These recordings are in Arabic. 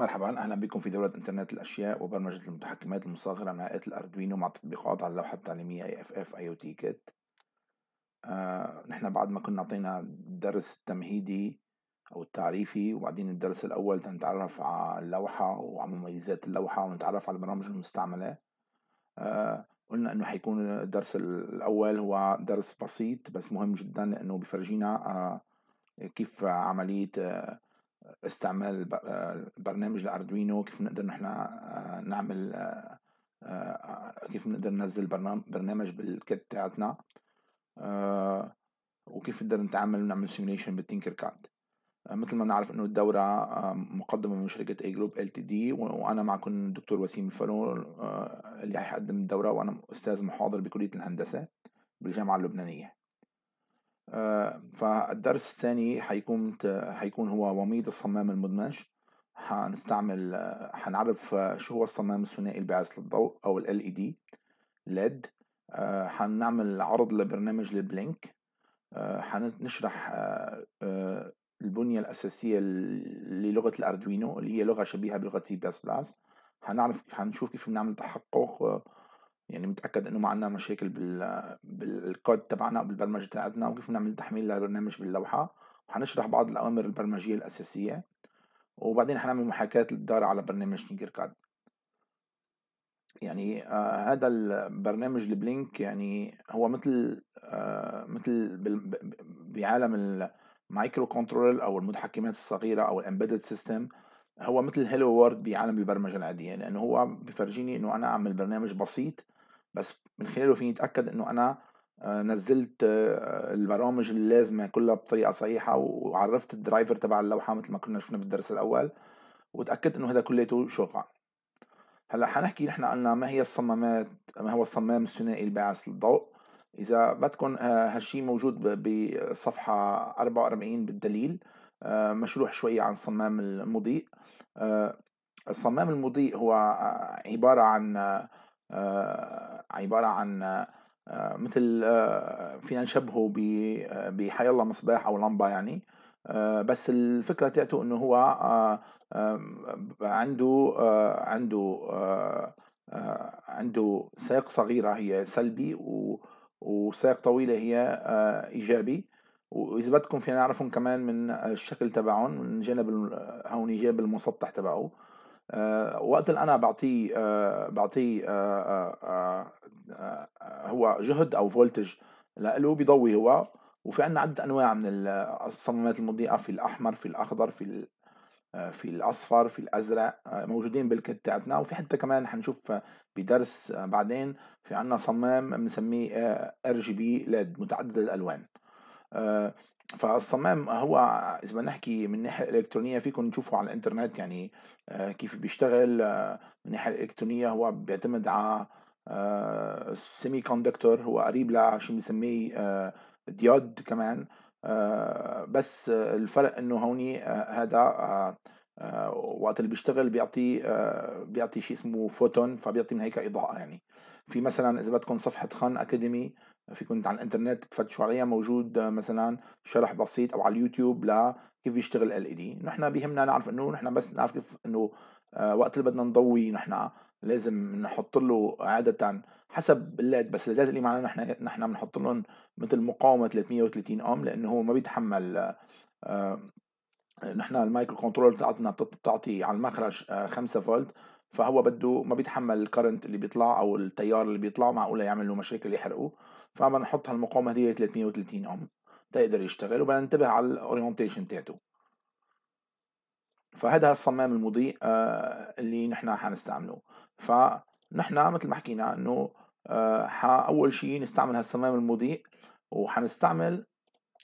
مرحبا اهلا بكم في دورة انترنت الاشياء وبرمجة المتحكمات المصغرة عن عائلة الاردوينو مع تطبيقات على اللوحة التعليمية اي اف اف اي او تي كيت آه، نحن بعد ما كنا عطينا الدرس التمهيدي او التعريفي وبعدين الدرس الاول تنتعرف على اللوحة وعلى مميزات اللوحة ونتعرف على البرامج المستعملة آه، قلنا انه حيكون الدرس الاول هو درس بسيط بس مهم جدا لانه بفرجينا آه كيف عملية آه استعمال آه، برنامج الاردوينو كيف نقدر نحن آه، نعمل آه، كيف نقدر ننزل برنامج بالكت تاعتنا وكيف نقدر نتعامل ونعمل سيميليشن بالتينكر كاد مثل ما نعرف انه الدورة مقدمة من شركة اي جروب ال تي دي وانا معكم الدكتور وسيم الفرو اللي حيقدم الدورة وانا استاذ محاضر بكلية الهندسة بالجامعة اللبنانية آه، فالدرس الثاني حيكون حيكون هو وميض الصمام المدمج هنستعمل آه، هنعرف آه، شو هو الصمام الثنائي البعث للضوء او ال LED LED هنعمل عرض لبرنامج البلينك هنشرح البنية الأساسية للغة الأردوينو اللي هي لغة شبيهة بلغة سي بلس بلس هنعرف هنشوف كيف بنعمل تحقق يعني متاكد انه ما عندنا مشاكل بال بالكود تبعنا او بالبرمجه تاعتنا وكيف نعمل تحميل للبرنامج باللوحه وحنشرح بعض الاوامر البرمجيه الاساسيه وبعدين حنعمل محاكاه للدار على برنامج تينكر كاد يعني آه هذا البرنامج البلينك يعني هو مثل آه مثل بعالم المايكرو كنترول او المتحكمات الصغيره او الامبيدد سيستم هو مثل هيلو وورد بعالم البرمجه العاديه لانه هو بفرجيني انه انا اعمل برنامج بسيط بس من خلاله فيني اتاكد انه انا آه، نزلت آه، البرامج اللازمه كلها بطريقه صحيحه وعرفت الدرايفر تبع اللوحه مثل ما كنا شفنا بالدرس الاول وتاكدت انه هذا كليته شغال هلا حنحكي نحن قلنا ما هي الصمامات ما هو الصمام الثنائي الباعث للضوء اذا بدكم آه، هالشي موجود بصفحه 44 بالدليل مشروح شوي عن صمام المضيء الصمام المضيء هو عباره عن آه، عبارة عن آه، مثل آه، فينا نشبهه بحي الله مصباح أو لمبة يعني بس الفكرة تأتوا أنه هو عنده عنده عنده ساق صغيرة هي سلبي وساق طويلة هي إيجابي وإذا بدكم فينا نعرفهم كمان من الشكل تبعهم من جانب هون جانب المسطح تبعه آه، وقت اللي انا بعطيه آه، بعطيه آه، هو جهد او فولتج له بيضوي هو وفي عندنا عدة انواع من الصمامات المضيئه في الاحمر في الاخضر في في الاصفر في الازرق موجودين بالكت تاعتنا وفي حتى كمان حنشوف بدرس بعدين في عندنا صمام بنسميه ار جي بي ليد متعدد الالوان فالصمام هو إذا بدنا نحكي من الناحية الإلكترونية فيكم تشوفوا على الإنترنت يعني آه، كيف بيشتغل آه، من الناحية الإلكترونية هو بيعتمد على السيمي آه، كوندكتور هو قريب لشيء بنسميه ديود كمان بس الفرق إنه هوني هذا وقت اللي بيشتغل بيعطي بيعطي شيء اسمه فوتون فبيعطي من هيك إضاءة يعني في مثلا إذا بدكم صفحة خان أكاديمي فيكم على الانترنت تفتشوا عليها موجود مثلا شرح بسيط او على اليوتيوب لكيف يشتغل ال اي دي نحن بيهمنا نعرف انه نحن بس نعرف كيف انه آه، وقت اللي بدنا نضوي نحن لازم نحط له عادة حسب الليد بس الليدات اللي معنا نحن نحن بنحط لهم مثل مقاومة 330 اوم لانه هو ما بيتحمل آه، آه، نحن المايكرو كنترول بتاعتنا بتعطي على المخرج 5 فولت فهو بده ما بيتحمل الكرنت اللي بيطلع او التيار اللي بيطلع معقوله يعمل له مشاكل يحرقه فعم نحط هالمقاومه دي 330 اوم تقدر يشتغل وبننتبه على الاورينتيشن تاعته فهذا الصمام المضيء آه، اللي نحن حنستعمله فنحن مثل ما حكينا انه آه، اول شيء نستعمل هالصمام المضيء وحنستعمل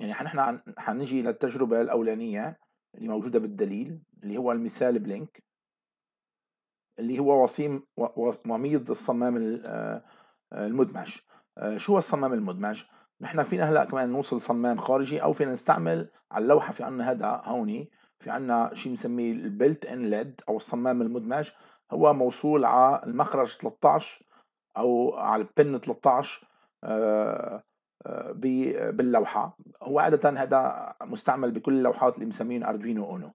يعني نحن حنجي للتجربه الاولانيه اللي موجوده بالدليل اللي هو المثال بلينك اللي هو وسيم وميض الصمام آه، المدمج آه، شو هو الصمام المدمج نحن فينا هلا كمان نوصل صمام خارجي او فينا نستعمل على اللوحه في عندنا هذا هوني في عندنا شيء بنسميه البلت ان ليد او الصمام المدمج هو موصول على المخرج 13 او على البن 13 آه، آه، باللوحه هو عاده هذا مستعمل بكل اللوحات اللي مسميين اردوينو اونو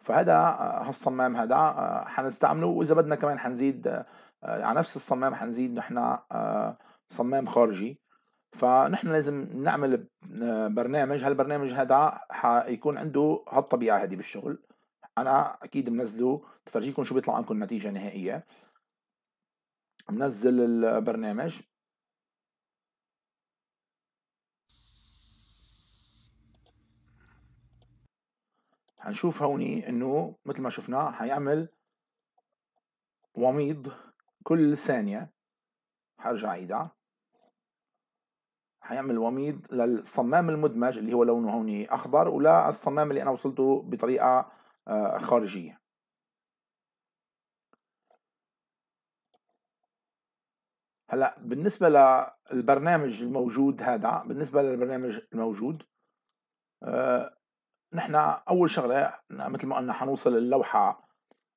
فهذا هالصمام هذا حنستعمله واذا بدنا كمان حنزيد على نفس الصمام حنزيد نحن صمام خارجي فنحن لازم نعمل برنامج هالبرنامج هذا حيكون عنده هالطبيعه هذه بالشغل انا اكيد منزله تفرجيكم شو بيطلع عندكم النتيجه النهائيه منزل البرنامج هنشوف هوني انه مثل ما شفنا حيعمل وميض كل ثانيه هرجع اعيدها حيعمل وميض للصمام المدمج اللي هو لونه هون اخضر ولا الصمام اللي انا وصلته بطريقه آه، خارجيه هلا بالنسبه للبرنامج الموجود هذا بالنسبه للبرنامج الموجود آه، نحن اول شغله مثل ما قلنا حنوصل اللوحه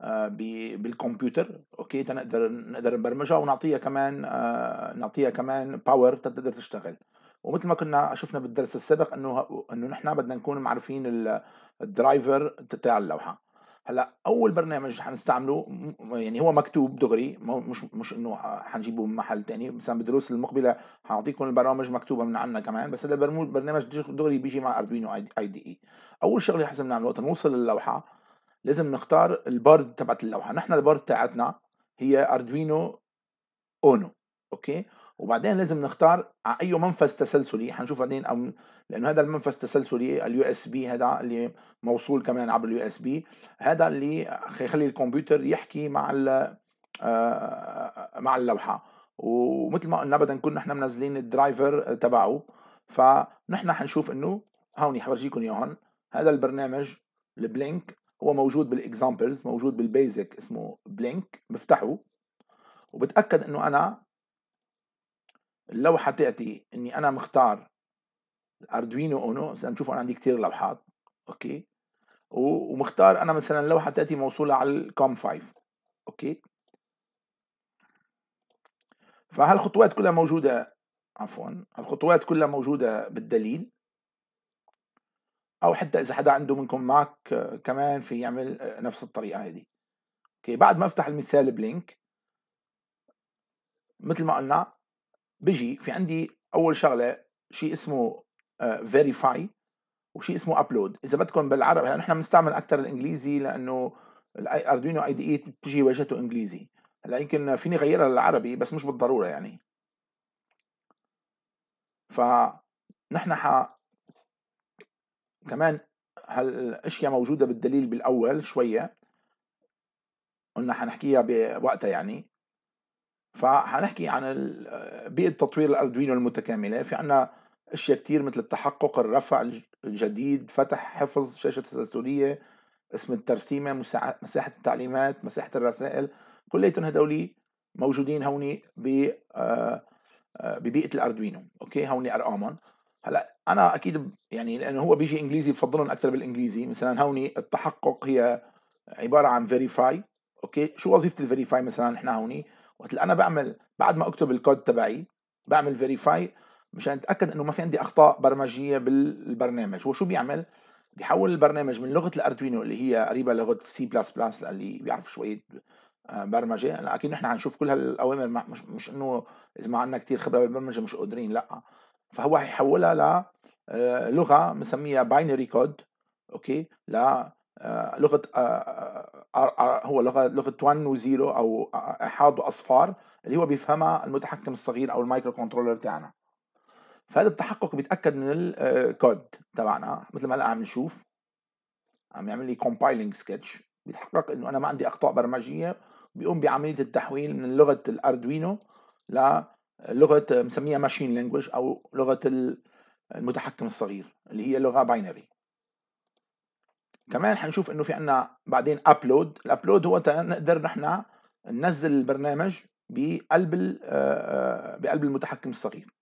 آه، بالكمبيوتر اوكي تنقدر نقدر نبرمجها ونعطيها كمان آه، نعطيها كمان باور تقدر تشتغل ومثل ما كنا شفنا بالدرس السابق انه انه نحن بدنا نكون معرفين الدرايفر تاع اللوحه هلا اول برنامج حنستعمله يعني هو مكتوب دغري مش مش انه حنجيبه من محل ثاني مثلا بالدروس المقبله حاعطيكم البرامج مكتوبه من عندنا كمان بس هذا البرنامج دغري بيجي مع اردوينو اي دي اي اول شغله حسب نعمله وقت نوصل اللوحه لازم نختار البارد تبعت اللوحه نحن البارد تاعتنا هي اردوينو اونو اوكي وبعدين لازم نختار على اي منفذ تسلسلي حنشوف بعدين او لانه هذا المنفذ التسلسلي اليو اس بي هذا اللي موصول كمان عبر اليو اس بي هذا اللي حيخلي الكمبيوتر يحكي مع آه، مع اللوحه ومثل ما قلنا بدنا نكون نحن منزلين الدرايفر تبعه فنحن حنشوف انه هون حورجيكم اياهم هذا البرنامج البلينك هو موجود بالاكزامبلز موجود بالبيزك اسمه بلينك بفتحه وبتاكد انه انا اللوحه تاعتي اني انا مختار الاردوينو اونو مثلا بتشوفوا انا عندي كثير لوحات اوكي ومختار انا مثلا اللوحه تاتي موصوله على الكوم 5 اوكي فهالخطوات كلها موجوده عفوا الخطوات كلها موجوده بالدليل او حتى اذا حدا عنده منكم ماك آه، كمان في يعمل آه، نفس الطريقه هذه اوكي بعد ما افتح المثال بلينك مثل ما قلنا بيجي في عندي اول شغله شيء اسمه فيريفاي آه، وشيء اسمه ابلود اذا بدكم بالعربي هلا نحن بنستعمل اكثر الانجليزي لانه الاردوينو اي دي اي بتجي واجهته انجليزي هلا يمكن فيني غيرها للعربي بس مش بالضروره يعني فنحن ح كمان هالاشياء موجوده بالدليل بالاول شويه قلنا حنحكيها بوقتها يعني فحنحكي عن بيئه تطوير الاردوينو المتكامله في عنا اشياء كتير مثل التحقق الرفع الجديد فتح حفظ شاشه تسلسليه اسم الترسيمه مساحه التعليمات مساحه الرسائل كليتهم هدول موجودين هوني ب آه، آه، ببيئه الاردوينو اوكي هوني ارقامهم هلا انا اكيد يعني لانه هو بيجي انجليزي بفضلهم اكثر بالانجليزي مثلا هوني التحقق هي عباره عن فيريفاي اوكي شو وظيفه الفيريفاي مثلا نحن هوني وقت انا بعمل بعد ما اكتب الكود تبعي بعمل فيريفاي مشان اتاكد انه ما في عندي اخطاء برمجيه بالبرنامج هو شو بيعمل بيحول البرنامج من لغه الاردوينو اللي هي قريبه لغه سي بلس بلس اللي بيعرف شويه آه، برمجه لكن نحن عم نشوف كل هالاوامر مش مش انه اذا ما عندنا كثير خبره بالبرمجه مش قادرين لا فهو حيحولها ل آه، لغه بنسميها باينري كود اوكي ل آه، لغه آه، هو لغه لغه 1 و0 او احاد واصفار اللي هو بيفهمها المتحكم الصغير او المايكرو كنترولر تاعنا فهذا التحقق بيتاكد من الكود تبعنا مثل ما هلا عم نشوف عم يعمل لي كومبايلنج سكتش بيتحقق انه انا ما عندي اخطاء برمجيه بيقوم بعمليه التحويل من لغه الاردوينو ل لغه مسميها ماشين لانجويج او لغه المتحكم الصغير اللي هي لغه باينري كمان حنشوف انه في عندنا بعدين ابلود الابلود هو نقدر نحن ننزل البرنامج بقلب آه، آه، بقلب المتحكم الصغير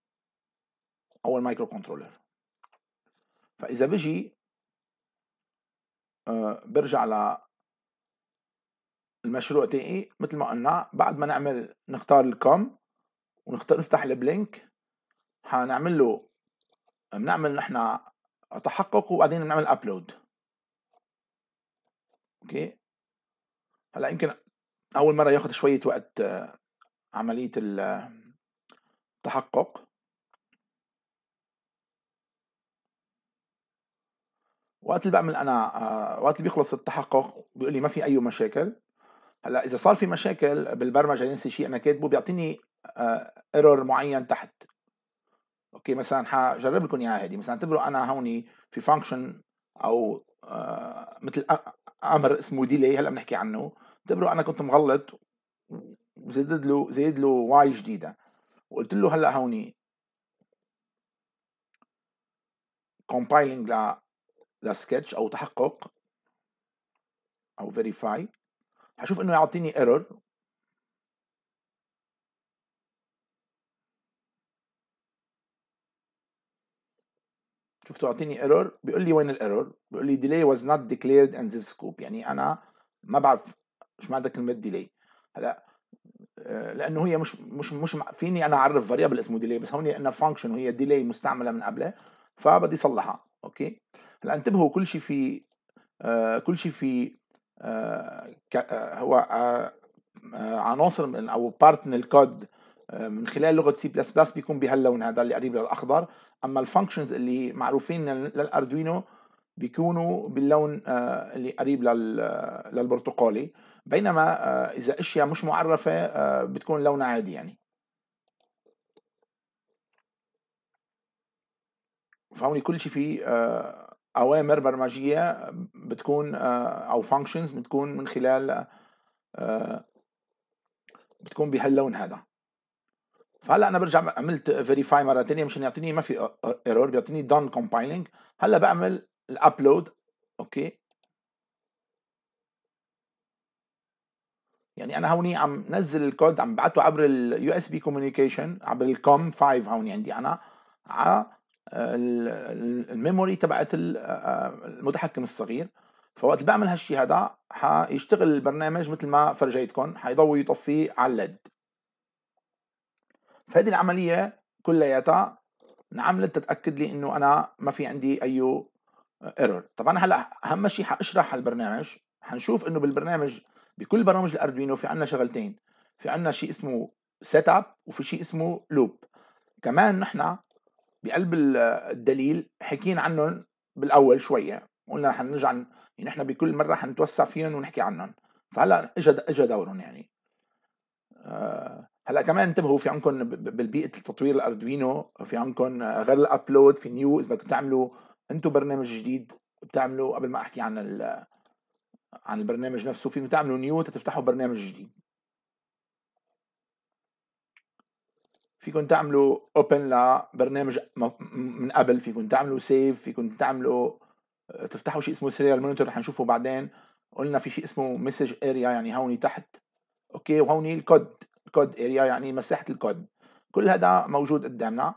او المايكرو كنترولر فاذا بجي آه، برجع على المشروع تاعي مثل ما قلنا بعد ما نعمل نختار الكوم ونختار نفتح البلينك هنعمل له بنعمل نحن تحقق وبعدين بنعمل ابلود اوكي هلا يمكن اول مره ياخذ شويه وقت عمليه التحقق وقت اللي بعمل انا وقت اللي بيخلص التحقق بيقول لي ما في اي مشاكل هلا اذا صار في مشاكل بالبرمجه ينسي شيء انا كاتبه بيعطيني ايرور آه، معين تحت اوكي مثلا حجرب لكم اياها هذه مثلا اعتبروا انا هون في فانكشن او آه، مثل امر اسمه ديلي هلا بنحكي عنه اعتبروا انا كنت مغلط وزيد له زيد له واي جديده وقلت له هلا هون كومبايلينج ل لسكتش او تحقق او فيريفاي حشوف انه يعطيني ايرور شفتوا اعطيني ايرور بيقول لي وين الايرور بيقول لي ديلي واز نوت ديكليرد ان ذيس سكوب يعني انا ما بعرف شو معنى كلمه ديلي هلا آه، لانه هي مش مش مش فيني انا اعرف فاريبل اسمه ديلي بس هون انها فانكشن وهي ديلي مستعمله من قبله فبدي اصلحها اوكي هلا انتبهوا كل شيء في آه كل شيء في آه, آه، هو آه،, آه عناصر من او بارت من الكود من خلال لغه سي بلس بلس بيكون بهاللون هذا اللي قريب للاخضر اما الفانكشنز اللي معروفين للاردوينو بيكونوا باللون آه، اللي قريب آه، للبرتقالي بينما آه، اذا اشياء مش معرفه بتكون لونها عادي يعني فهون كل شيء في اوامر برمجيه بتكون او فانكشنز بتكون من خلال بتكون بهاللون هذا فهلا انا برجع عملت فيريفاي مره ثانيه مشان يعطيني ما في ايرور e-, e-, بيعطيني دون كومبايلينج هلا بعمل الابلود اوكي يعني انا هوني عم نزل الكود عم بعته عبر اليو اس بي كوميونيكيشن عبر الكوم 5 هوني عندي انا على الميموري تبعت آه، آه، المتحكم الصغير فوقت بعمل هالشيء هذا حيشتغل البرنامج مثل ما فرجيتكم حيضوي يطفيه على الليد فهذه العمليه كلياتها انعملت تتاكد لي انه انا ما في عندي اي ايرور طبعا هلا اهم شيء حاشرح هالبرنامج حنشوف انه بالبرنامج بكل برامج الاردوينو في عندنا شغلتين في عندنا شيء اسمه سيت اب وفي شيء اسمه لوب كمان نحن بقلب الدليل حكينا عنهم بالاول شويه قلنا حنرجع نحن بكل مره حنتوسع فيهم ونحكي عنهم فهلا اجى اجى دورهم يعني آه هلا كمان انتبهوا في عندكم بالبيئه التطوير الاردوينو في عندكم غير الابلود في نيو اذا بدكم تعملوا انتم برنامج جديد بتعملوا قبل ما احكي عن ال عن البرنامج نفسه فيكم تعملوا نيو تفتحوا برنامج جديد فيكم تعملوا اوبن لبرنامج من قبل فيكم تعملوا سيف فيكم تعملوا آه، تفتحوا شيء اسمه سيريال مونيتور رح نشوفه بعدين قلنا في شيء اسمه مسج اريا يعني هوني تحت اوكي وهوني الكود كود اريا يعني مساحه الكود كل هذا موجود قدامنا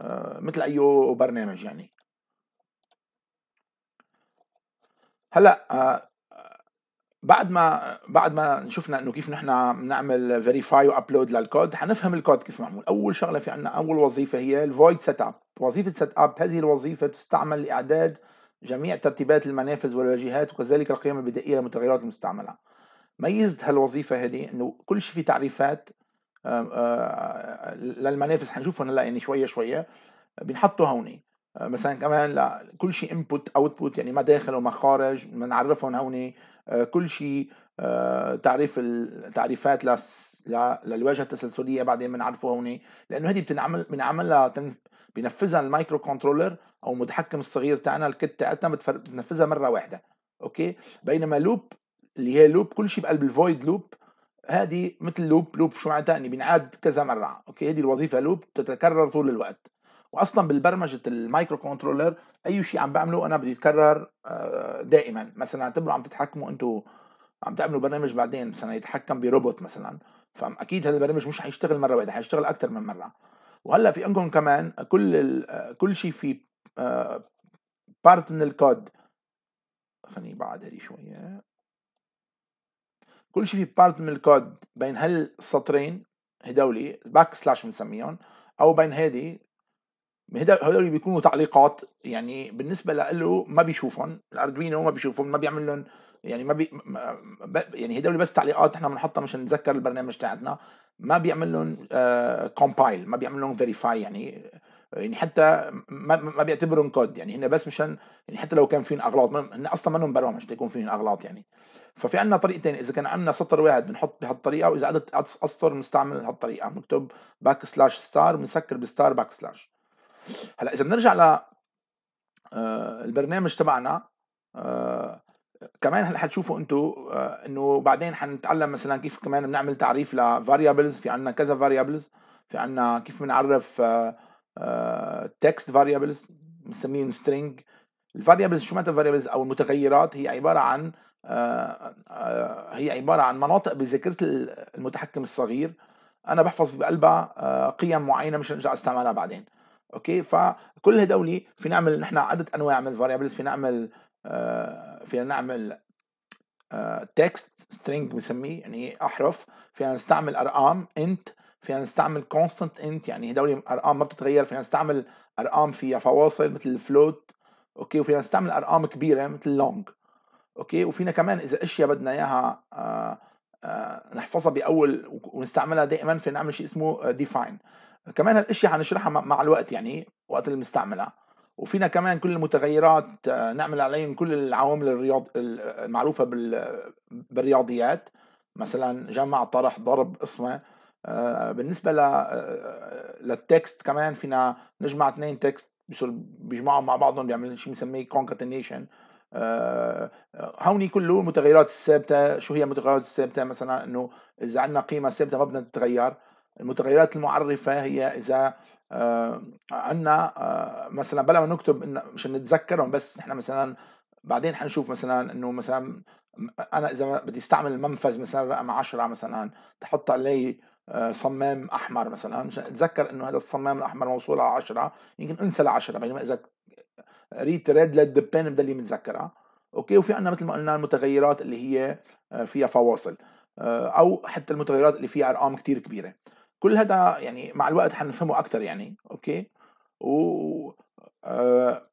آه، مثل اي برنامج يعني هلا آه، بعد ما بعد ما شفنا انه كيف نحن بنعمل فيريفاي وابلود للكود حنفهم الكود كيف معمول اول شغله في عندنا اول وظيفه هي الفويد سيت اب وظيفه سيت اب هذه الوظيفه تستعمل لاعداد جميع ترتيبات المنافذ والواجهات وكذلك القيم البدائيه للمتغيرات المستعمله ميزت هالوظيفه هذه انه كل شيء في تعريفات آه، آه، للمنافس حنشوفهم هلا يعني شويه شويه بنحطوا هون آه، مثلا كمان لكل شيء انبوت اوتبوت يعني مداخل ومخارج بنعرفهم هون كل شيء تعريف التعريفات للواجهه التسلسليه بعدين بنعرفه هون لانه هذه بتنعمل بنعملها بنفذها المايكرو كنترولر او المتحكم الصغير تاعنا الكت تاعتنا بتنفذها مره واحده اوكي بينما لوب اللي هي لوب كل شيء بقلب الفويد لوب هذه مثل لوب لوب شو معناتها اني يعني بنعاد كذا مره اوكي هذه الوظيفه لوب تتكرر طول الوقت واصلا بالبرمجه المايكرو كنترولر اي شيء عم بعمله انا بدي يتكرر آه، دائما مثلا اعتبروا عم تتحكموا انتم عم تعملوا برنامج بعدين مثلا يتحكم بروبوت مثلا فاكيد هذا البرنامج مش حيشتغل مره واحده حيشتغل اكثر من مره وهلا في عندكم كمان كل آه، كل شيء في بارت آه، من الكود خليني بعد هذه شويه كل شيء في بارت من الكود بين هالسطرين هدولي باك سلاش بنسميهم او بين هذه هدول بيكونوا تعليقات يعني بالنسبه له ما بيشوفهم الاردوينو ما بيشوفهم ما بيعمل لهم يعني ما بي ما يعني هدول بس تعليقات احنا بنحطها مشان نتذكر البرنامج تاعتنا ما بيعمل لهم كومبايل آه، ما بيعمل لهم فيريفاي يعني يعني حتى ما ما بيعتبرهم كود يعني هن بس مشان يعني حتى لو كان فيهم اغلاط هن اصلا ما لهم برامج تكون فيهم اغلاط يعني ففي عندنا طريقتين اذا كان عندنا سطر واحد بنحط بهالطريقه واذا عدد اسطر بنستعمل هالطريقه بنكتب باك سلاش ستار بنسكر بستار باك سلاش هلا اذا بنرجع ل آه، البرنامج تبعنا آه، كمان هلا حتشوفوا انتم آه، انه بعدين حنتعلم مثلا كيف كمان بنعمل تعريف لفاريبلز في عندنا كذا فاريبلز في عندنا كيف بنعرف تكست فاريبلز بنسميهم سترينج الفاريبلز شو معناتها فاريبلز او المتغيرات هي عباره عن آه، آه، هي عبارة عن مناطق بذاكرة المتحكم الصغير أنا بحفظ بقلبها آه، قيم معينة مش نرجع استعملها بعدين أوكي فكل هدولي في نعمل نحن عدة أنواع من الفاريبلز في نعمل فينا نعمل تكست سترينج بنسميه يعني إيه؟ أحرف فينا نستعمل أرقام انت فينا نستعمل كونستنت انت يعني هدول ارقام ما بتتغير فينا نستعمل ارقام فيها فواصل مثل الفلوت اوكي وفينا نستعمل ارقام كبيره مثل لونج اوكي وفينا كمان اذا اشياء بدنا اياها آه، آه، نحفظها باول ونستعملها دائما في نعمل شيء اسمه ديفاين آه، كمان هالاشياء حنشرحها مع الوقت يعني وقت اللي بنستعملها وفينا كمان كل المتغيرات نعمل عليهم كل العوامل الرياض المعروفه بالرياضيات مثلا جمع طرح ضرب قسمه بالنسبه للتكست كمان فينا نجمع اثنين تكست بيجمعهم مع بعضهم بيعملوا شيء بنسميه كونكاتينيشن آه، هوني كله المتغيرات الثابته شو هي المتغيرات الثابته مثلا انه اذا عندنا قيمه ثابته ما بدنا تتغير المتغيرات المعرفه هي اذا آه، عندنا آه، مثلا بلا ما نكتب مشان نتذكرهم بس نحن مثلا بعدين حنشوف مثلا انه مثلا انا اذا بدي استعمل المنفذ مثلا رقم 10 مثلا تحط عليه صمام احمر مثلا مشان اتذكر انه هذا الصمام الاحمر موصول على 10 يمكن انسى ال 10 بينما اذا ريت ريد ليد بين بدل متذكرها اوكي وفي عندنا مثل ما قلنا المتغيرات اللي هي آه، فيها فواصل آه، او حتى المتغيرات اللي فيها ارقام كثير كبيره كل هذا يعني مع الوقت حنفهمه اكثر يعني اوكي و آه،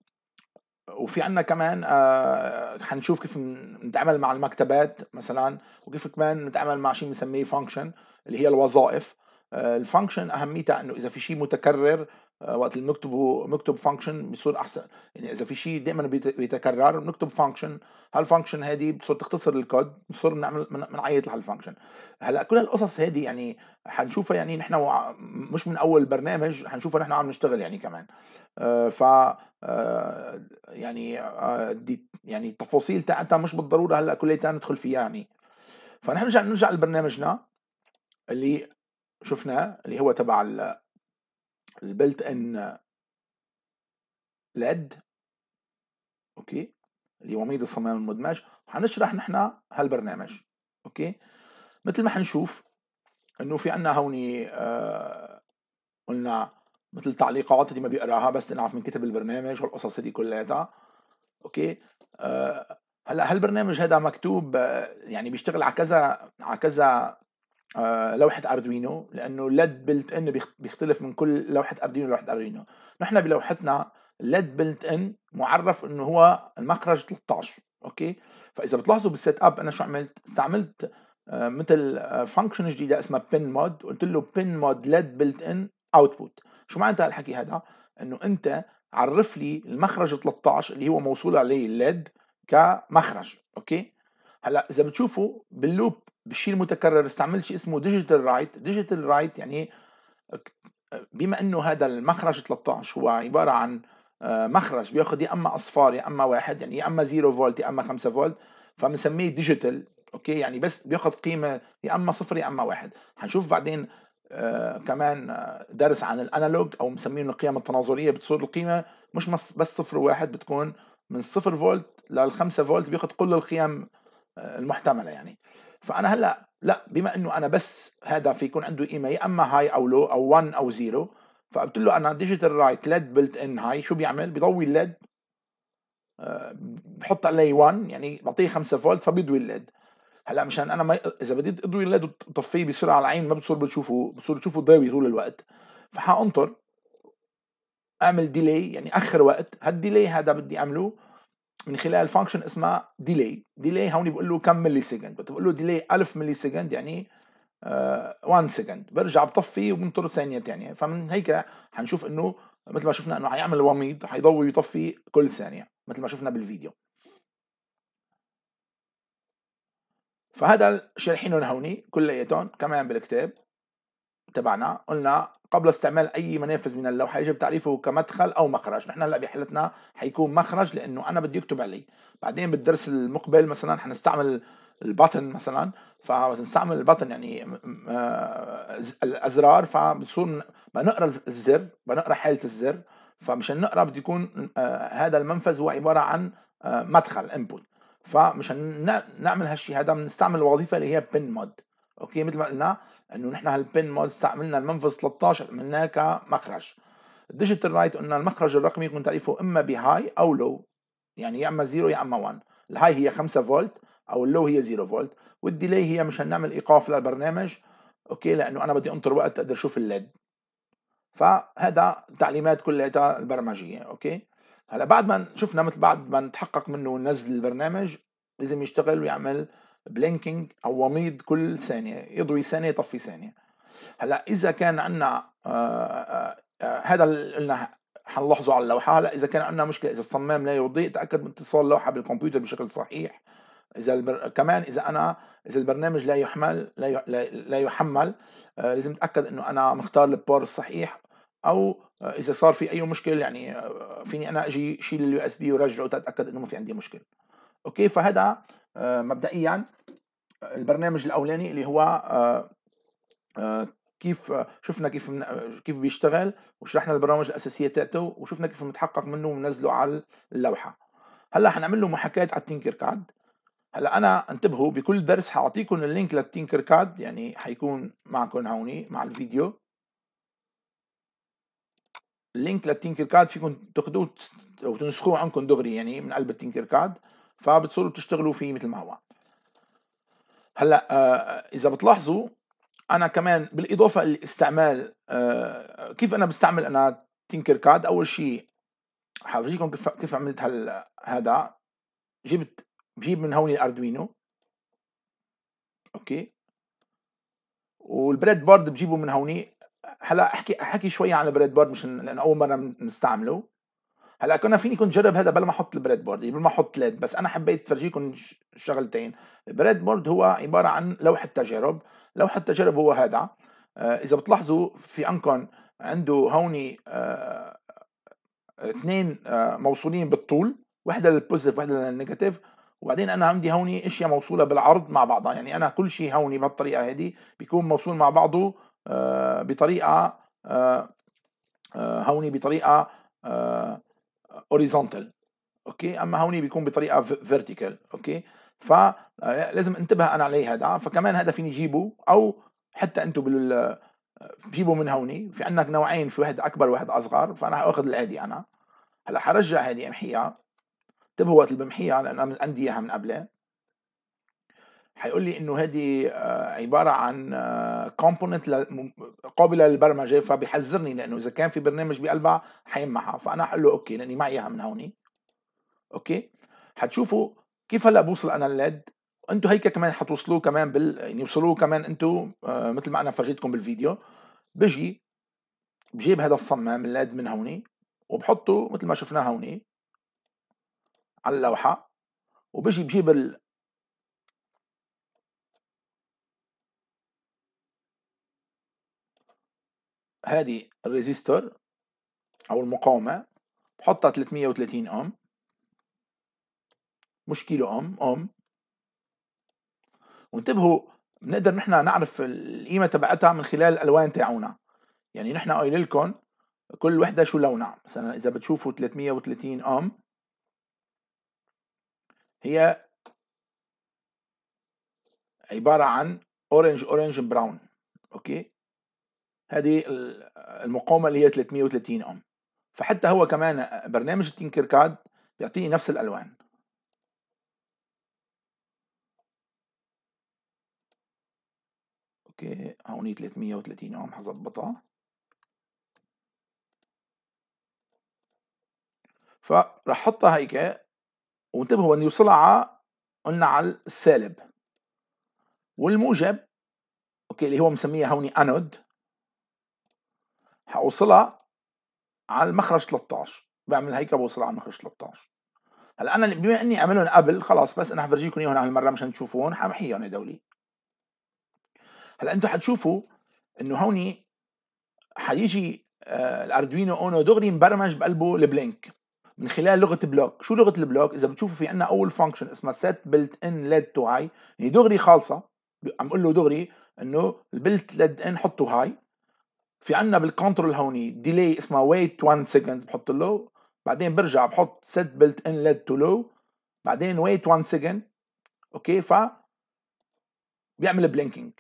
وفي عندنا كمان آه... حنشوف كيف نتعامل مع المكتبات مثلا وكيف كمان نتعامل مع شيء بنسميه فانكشن اللي هي الوظائف آه... الفانكشن اهميتها انه اذا في شيء متكرر آه، وقت اللي بنكتبه بنكتب فانكشن بيصير احسن يعني اذا في شيء دائما بيتكرر بنكتب فانكشن هالفانكشن هذه بتصير تختصر الكود بنصير بنعمل بنعيط لهالفانكشن هلا كل هالقصص هذه يعني حنشوفها يعني نحن مش من اول برنامج حنشوفها نحن عم نشتغل يعني كمان آه، ف آه، يعني دي يعني التفاصيل تاعتها مش بالضروره هلا كلياتها ندخل فيها يعني فنحن نرجع نرجع لبرنامجنا اللي شفناه اللي هو تبع البلت ان العد اوكي اللي اليومي الصمام المدمج حنشرح نحن هالبرنامج اوكي مثل ما حنشوف انه في عندنا هوني آه قلنا مثل تعليقات اللي ما بيقراها بس نعرف من كتب البرنامج والقصص دي كلياتها اوكي آه هلا هالبرنامج هذا مكتوب آه، يعني بيشتغل على كذا على كذا آه، لوحه اردوينو لانه لد بلت ان بيختلف من كل لوحه اردوينو لوحه اردوينو نحن بلوحتنا لد بلت ان معرف انه هو المخرج 13 اوكي فاذا بتلاحظوا بالسيت اب انا شو عملت استعملت آه، مثل فانكشن آه، جديده اسمها بن مود قلت له بن مود لد بلت ان اوتبوت شو معناتها الحكي هذا انه انت عرف لي المخرج 13 اللي هو موصول عليه الليد كمخرج اوكي هلا اذا بتشوفوا باللوب بالشيء المتكرر استعمل شيء اسمه ديجيتال رايت ديجيتال رايت يعني إيه؟ بما انه هذا المخرج 13 هو عباره عن آه، مخرج بياخذ يا اما اصفار يا اما واحد يعني يا اما 0 فولت يا اما 5 فولت فبنسميه ديجيتال اوكي يعني بس بياخذ قيمه يا اما صفر يا اما واحد حنشوف بعدين آه، كمان آه، درس عن الانالوج او مسمينه القيم التناظريه بتصير القيمه مش بس صفر وواحد بتكون من 0 فولت لل 5 فولت بياخذ كل القيم المحتمله يعني فانا هلا لا بما انه انا بس هذا في يكون عنده ايميل اما هاي او لو او 1 او 0 فقلت له انا ديجيتال رايت ليد بلت ان هاي شو بيعمل بيضوي الليد آه، بحط عليه 1 يعني بعطيه 5 فولت فبيضوي الليد هلا مشان انا ما اذا بدي اضوي الليد وطفيه بسرعه على العين ما بتصير بتشوفه بتصير تشوفه ضاوي طول الوقت فحانطر اعمل ديلي يعني اخر وقت هالديلي هذا بدي اعمله من خلال فانكشن اسمها ديلي ديلي هون بقول له كم ملي سكند بقول له ديلي 1000 ملي سكند يعني 1 آه سكند برجع بطفي وبنطر ثانيه ثانيه فمن هيك حنشوف انه مثل ما شفنا انه حيعمل وميض حيضوي ويطفي كل ثانيه مثل ما شفنا بالفيديو فهذا شارحينه هوني كلياتهم كمان بالكتاب تبعنا قلنا قبل استعمال اي منافذ من اللوحه يجب تعريفه كمدخل او مخرج نحن هلا بحالتنا حيكون مخرج لانه انا بدي اكتب عليه بعدين بالدرس المقبل مثلا حنستعمل البطن مثلا فبنستعمل البطن يعني آه، الازرار فبصير بنقرا الزر بنقرا حاله الزر فمشان نقرا بده يكون آه، هذا المنفذ هو عباره عن آه، مدخل انبوت فمشان نعمل هالشيء هذا بنستعمل الوظيفه اللي هي بن مود اوكي مثل ما قلنا انه نحن هالبن مود استعملنا المنفذ 13 عملناه كمخرج الديجيتال رايت قلنا المخرج الرقمي يكون تعريفه اما بهاي او لو يعني يا اما زيرو يا اما 1 الهاي هي 5 فولت او اللو هي 0 فولت والديلي هي مشان نعمل ايقاف للبرنامج اوكي لانه انا بدي انطر وقت اقدر اشوف الليد فهذا تعليمات كلها البرمجيه اوكي هلا بعد ما شفنا مثل بعد ما نتحقق منه وننزل البرنامج لازم يشتغل ويعمل بلينكينج او وميض كل ثانيه يضوي ثانيه يطفي ثانيه هلا اذا كان عندنا آه، آه، آه، هذا اللي قلنا حنلاحظه على اللوحه هلا اذا كان عندنا مشكله اذا الصمام لا يضيء تاكد من اتصال اللوحه بالكمبيوتر بشكل صحيح اذا البر... كمان اذا انا اذا البرنامج لا يحمل لا, ي... لا يحمل آه لازم اتاكد انه انا مختار البور الصحيح او آه اذا صار في اي مشكل يعني آه فيني انا اجي شيل اليو اس بي ورجعه تاكد انه ما في عندي مشكله اوكي فهذا آه، مبدئيا البرنامج الاولاني اللي هو آه، آه، كيف شفنا كيف كيف بيشتغل وشرحنا البرامج الاساسيه تاعته وشفنا كيف متحقق منه ونزله على اللوحه هلا حنعمل له محاكاه على التينكر كاد هلا انا انتبهوا بكل درس حاعطيكم اللينك للتينكر كاد يعني حيكون معكم هوني مع الفيديو اللينك للتينكر كاد فيكم تاخذوه وتنسخوه عندكم دغري يعني من قلب التينكر كاد فبتصيروا بتشتغلوا فيه مثل ما هو هلا آه، آه، اذا بتلاحظوا انا كمان بالاضافه لاستعمال آه، كيف انا بستعمل انا تينكر كاد اول شيء حافرجيكم كيف كيف عملت هال هذا جبت بجيب من هون الاردوينو اوكي والبريد بورد بجيبه من هوني هلا احكي احكي شوي عن البريد بورد مشان لانه اول مره بنستعمله هلا كنا فيني كنت جرب هذا بلا ما احط البريد بورد يعني بلا ما احط ليد بس انا حبيت فرجيكم شغلتين البريد بورد هو عباره عن لوحه تجارب لوحه تجارب هو هذا آه، اذا بتلاحظوا في عندكم عنده هوني آه، اثنين آه، موصولين بالطول واحده للبوزيتيف واحده للنيجاتيف وبعدين انا عندي هوني اشياء موصوله بالعرض مع بعضها يعني انا كل شيء هوني بهالطريقه هذه بيكون موصول مع بعضه بطريقه هوني بطريقه هوريزونتال اوكي اما هوني بيكون بطريقه فيرتيكال اوكي فلازم آه، انتبه انا عليه إيه هذا فكمان هذا فيني جيبه او حتى انتم بال آه، جيبه من هوني في عندك نوعين في واحد اكبر وواحد اصغر فانا حاخذ العادي انا هلا حرجع هذه امحيها انتبهوا وقت اللي بمحيها لان عندي اياها من قبله هيقول لي انه هذه آه، عباره عن كومبوننت آه، قابله للبرمجه فبيحذرني لانه اذا كان في برنامج بقلبها حيمحها فانا حقول له اوكي لاني معي اياها من هوني اوكي حتشوفوا كيف هلا بوصل انا اللاد وانتم هيك كمان حتوصلوه كمان بال يعني وصلوه كمان انتم آه، مثل ما انا فرجيتكم بالفيديو بجي بجيب هذا الصمام اللاد من هوني وبحطه مثل ما شفناه هوني على اللوحه وبجي بجيب هذه الريزيستور او المقاومه بحطها 330 اوم مش كيلو اوم اوم وانتبهوا بنقدر نحن نعرف القيمه تبعتها من خلال الالوان تاعونا يعني نحن قايل لكم كل وحده شو لونها مثلا اذا بتشوفوا 330 اوم هي عباره عن اورنج اورنج براون اوكي هذه المقاومه اللي هي 330 اوم فحتى هو كمان برنامج التنكركاد بيعطيني نفس الالوان اوكي هوني 330 اوم حظبطها فراح احطها هيك وانتبهوا ان يوصلها قلنا على السالب والموجب اوكي اللي هو مسميها هوني انود هوصلها على المخرج 13 بعمل هيك بوصلها على المخرج 13 هلا انا بما اني عملهم قبل خلاص بس انا حفرجيكم اياهم هالمره مشان تشوفون حمحيهم دولي هلا انتم حتشوفوا انه هوني حيجي آه الاردوينو اونو دغري مبرمج بقلبه البلينك من خلال لغه بلوك شو لغه البلوك اذا بتشوفوا في عندنا اول فانكشن اسمها سيت بلت ان ليد تو هاي يعني دغري خالصه عم اقول له دغري انه البلت ليد ان حطه هاي في عندنا بالكنترول هوني ديلي اسمها ويت 1 سكند بحط اللو بعدين برجع بحط سيت بلت ان ليد تو لو بعدين ويت 1 سكند اوكي ف بيعمل بلينكينج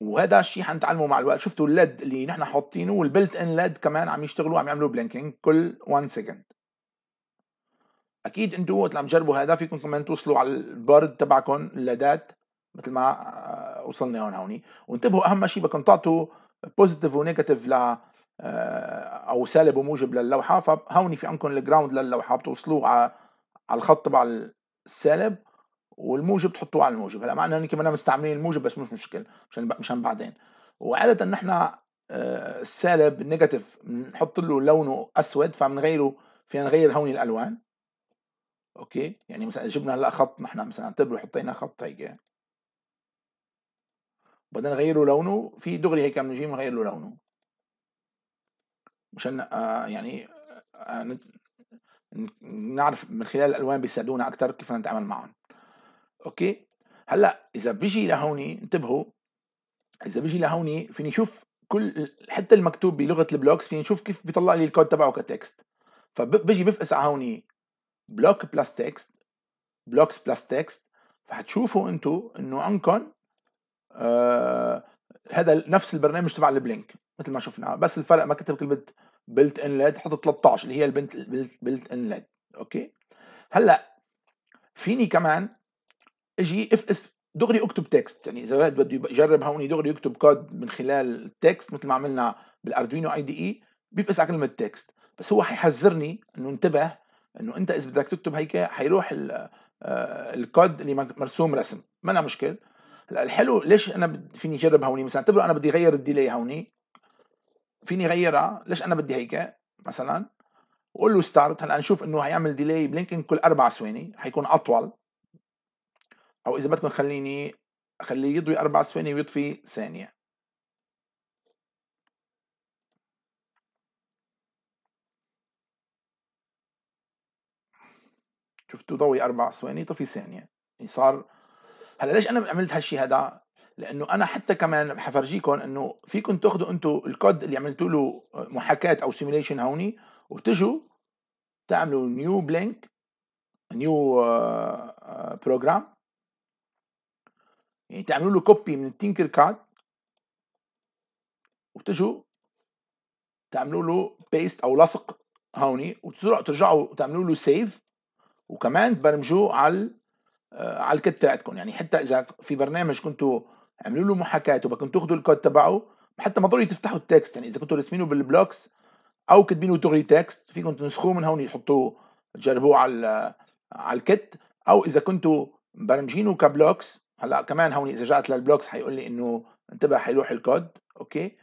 وهذا الشيء حنتعلمه مع الوقت شفتوا الليد اللي نحن حاطينه والبلت ان ليد كمان عم يشتغلوا عم يعملوا بلينكينج كل 1 سكند اكيد انتم وقت عم تجربوا هذا فيكم كمان توصلوا على البرد تبعكم الليدات مثل ما آه، وصلنا هون هوني وانتبهوا اهم شيء بدكم تعطوا بوزيتيف ونيجاتيف ل او سالب وموجب للوحه فهوني في عندكم الجراوند للوحه بتوصلوه على على الخط تبع السالب والموجب تحطوه على الموجب هلا معنا كمان مستعملين الموجب بس مش مشكل مشان مشان بعدين وعاده نحن آه، السالب نيجاتيف بنحط له لونه اسود فبنغيره فينا نغير هون الالوان اوكي يعني مثلا جبنا هلا خط نحن مثلا اعتبروا حطينا خط هيك وبعدين نغير له لونه في دغري هيك من نغير له لونه مشان آه يعني آه, آه، نعرف من خلال الالوان بيساعدونا اكثر كيف نتعامل معهم اوكي هلا اذا بيجي لهوني انتبهوا اذا بيجي لهوني فيني شوف كل حتى المكتوب بلغه البلوكس فيني شوف كيف بيطلع لي الكود تبعه كتكست فبيجي بفقس على هوني بلوك بلس تكست بلوكس بلس تكست فحتشوفوا انتم انه عندكم آه، هذا نفس البرنامج تبع البلينك مثل ما شفنا بس الفرق ما كتب كلمه بلت ان لاد حط 13 اللي هي البنت بلت ان لاد اوكي هلا فيني كمان اجي اف اس دغري اكتب تكست يعني اذا واحد بده يجرب هون دغري يكتب كود من خلال تكست مثل ما عملنا بالاردوينو اي دي اي بيفقس على كلمه تكست بس هو حيحذرني انه انتبه انه انت اذا بدك تكتب هيك حيروح الكود آه، اللي مرسوم رسم ما أنا مشكل هلا الحلو ليش انا فيني اجرب هوني مثلا اعتبروا انا بدي اغير الديلي هوني فيني اغيرها ليش انا بدي هيك مثلا وقول له ستارت هلا نشوف انه هيعمل ديلي بلينكينج كل اربع ثواني حيكون اطول او اذا بدكم خليني خليه يضوي اربع ثواني ويطفي ثانيه شفتوا ضوي اربع ثواني طفي ثانيه يعني صار هلا ليش انا عملت هالشيء هذا لانه انا حتى كمان حفرجيكم انه فيكم تاخذوا انتم الكود اللي عملتوا له آه، محاكاه او سيميليشن هوني وتجوا تعملوا نيو بلينك نيو بروجرام يعني تعملوا له كوبي من التينكر كاد وتجوا تعملوا له بيست او لصق هوني وترجعوا تعملوا له سيف وكمان تبرمجوه على آه، على الكت تاعتكم يعني حتى اذا في برنامج كنتوا عملوا له محاكاه وبكم تاخذوا الكود تبعه حتى ما ضروري تفتحوا التكست يعني اذا كنتوا راسمينه بالبلوكس او كاتبينه دغري تكست فيكم تنسخوه من هون تحطوه تجربوه على على الكت او اذا كنتوا مبرمجينه كبلوكس هلا كمان هون اذا جات للبلوكس حيقول لي انه انتبه حيروح الكود اوكي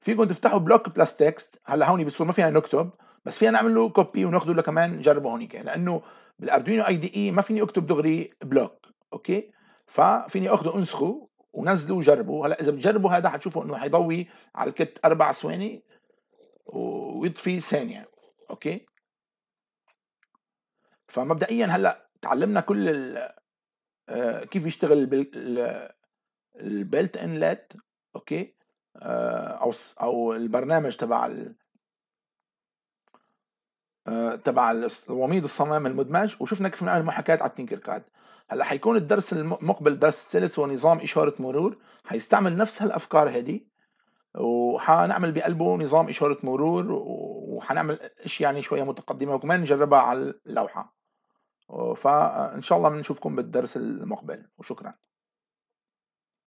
فيكم تفتحوا بلوك بلس تكست هلا هون بصير ما فينا نكتب بس فينا نعمل له كوبي وناخذه لكمان نجربه هونيك يعني لانه بالاردوينو اي دي اي ما فيني اكتب دغري بلوك اوكي ففيني اخذه انسخه ونزله وجربه هلا اذا بتجربوا هذا حتشوفوا انه حيضوي على الكت اربع ثواني ويطفي ثانيه اوكي فمبدئيا هلا تعلمنا كل ال آه، كيف يشتغل البلت انلت اوكي آه، او او البرنامج تبع ال... آه، تبع وميض الصمام المدمج وشفنا كيف نعمل محاكاة على التينكر كاد هلا حيكون الدرس المقبل درس الثالث ونظام إشارة مرور حيستعمل نفس هالأفكار هذه وحنعمل بقلبه نظام إشارة مرور وحنعمل اشي يعني شوية متقدمة وكمان نجربها على اللوحة فإن شاء الله بنشوفكم بالدرس المقبل وشكرا